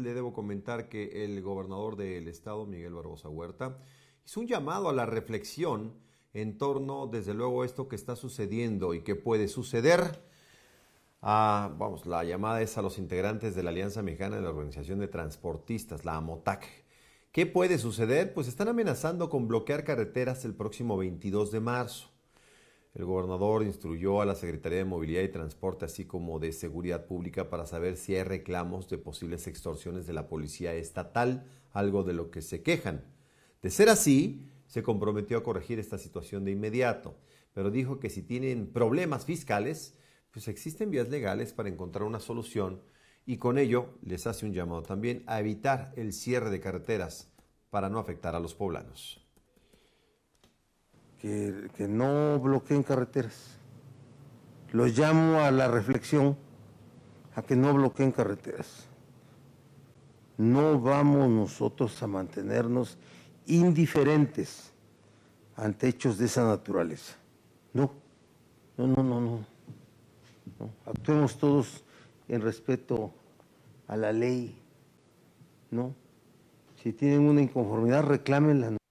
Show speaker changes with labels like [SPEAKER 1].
[SPEAKER 1] le debo comentar que el gobernador del estado, Miguel Barbosa Huerta, hizo un llamado a la reflexión en torno, desde luego, a esto que está sucediendo y que puede suceder. Ah, vamos, la llamada es a los integrantes de la Alianza Mexicana de la Organización de Transportistas, la AMOTAC. ¿Qué puede suceder? Pues están amenazando con bloquear carreteras el próximo 22 de marzo. El gobernador instruyó a la Secretaría de Movilidad y Transporte, así como de Seguridad Pública, para saber si hay reclamos de posibles extorsiones de la policía estatal, algo de lo que se quejan. De ser así, se comprometió a corregir esta situación de inmediato, pero dijo que si tienen problemas fiscales, pues existen vías legales para encontrar una solución y con ello les hace un llamado también a evitar el cierre de carreteras para no afectar a los poblanos que, no bloqueen carreteras. Los
[SPEAKER 2] llamo a la reflexión, a que no bloqueen carreteras. No vamos nosotros a mantenernos indiferentes ante hechos de esa naturaleza. No, no, no, no, no. Actuemos todos en respeto a la ley, ¿no? Si tienen una inconformidad, reclámenla.